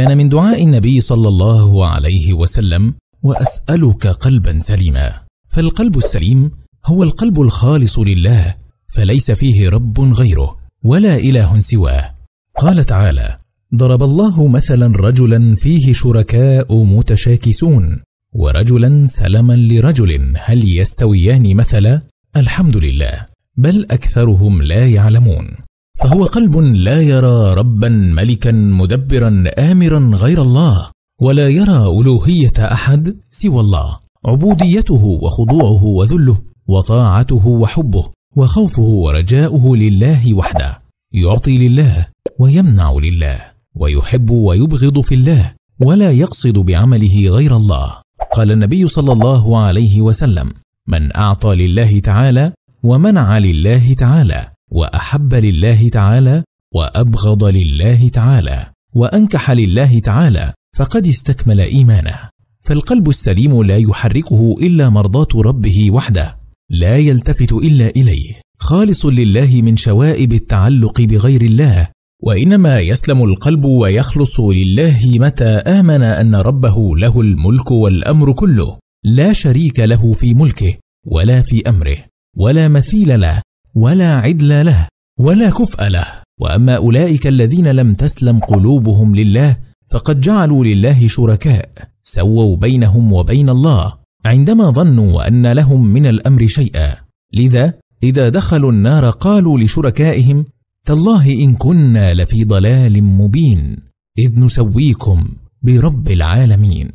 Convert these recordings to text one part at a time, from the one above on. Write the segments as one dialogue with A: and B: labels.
A: كان من دعاء النبي صلى الله عليه وسلم واسالك قلبا سليما فالقلب السليم هو القلب الخالص لله فليس فيه رب غيره ولا اله سواه قال تعالى ضرب الله مثلا رجلا فيه شركاء متشاكسون ورجلا سلما لرجل هل يستويان مثلا الحمد لله بل اكثرهم لا يعلمون فهو قلب لا يرى ربا ملكا مدبرا امرا غير الله ولا يرى الوهيه احد سوى الله عبوديته وخضوعه وذله وطاعته وحبه وخوفه ورجاؤه لله وحده يعطي لله ويمنع لله ويحب ويبغض في الله ولا يقصد بعمله غير الله قال النبي صلى الله عليه وسلم من اعطى لله تعالى ومنع لله تعالى وأحب لله تعالى وأبغض لله تعالى وأنكح لله تعالى فقد استكمل إيمانه فالقلب السليم لا يحركه إلا مرضاة ربه وحده لا يلتفت إلا إليه خالص لله من شوائب التعلق بغير الله وإنما يسلم القلب ويخلص لله متى آمن أن ربه له الملك والأمر كله لا شريك له في ملكه ولا في أمره ولا مثيل له ولا عدل له ولا كفء له واما اولئك الذين لم تسلم قلوبهم لله فقد جعلوا لله شركاء سووا بينهم وبين الله عندما ظنوا ان لهم من الامر شيئا لذا اذا دخلوا النار قالوا لشركائهم تالله ان كنا لفي ضلال مبين اذ نسويكم برب العالمين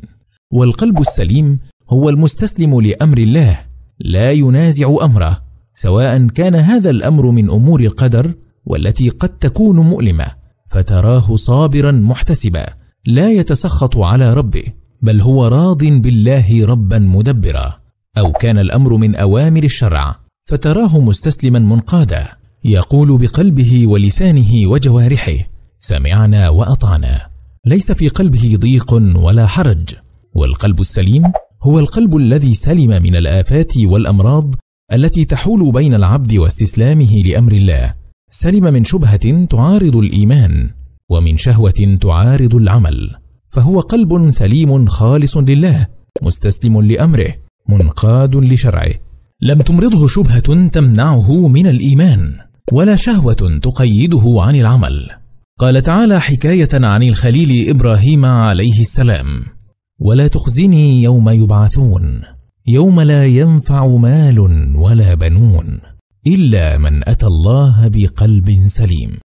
A: والقلب السليم هو المستسلم لامر الله لا ينازع امره سواء كان هذا الامر من امور القدر والتي قد تكون مؤلمه فتراه صابرا محتسبا لا يتسخط على ربه بل هو راض بالله ربا مدبرا او كان الامر من اوامر الشرع فتراه مستسلما منقادا يقول بقلبه ولسانه وجوارحه سمعنا واطعنا ليس في قلبه ضيق ولا حرج والقلب السليم هو القلب الذي سلم من الافات والامراض التي تحول بين العبد واستسلامه لأمر الله سلم من شبهة تعارض الإيمان ومن شهوة تعارض العمل فهو قلب سليم خالص لله مستسلم لأمره منقاد لشرعه لم تمرضه شبهة تمنعه من الإيمان ولا شهوة تقيده عن العمل قال تعالى حكاية عن الخليل إبراهيم عليه السلام ولا تخزني يوم يبعثون يوم لا ينفع مال ولا بنون إلا من أتى الله بقلب سليم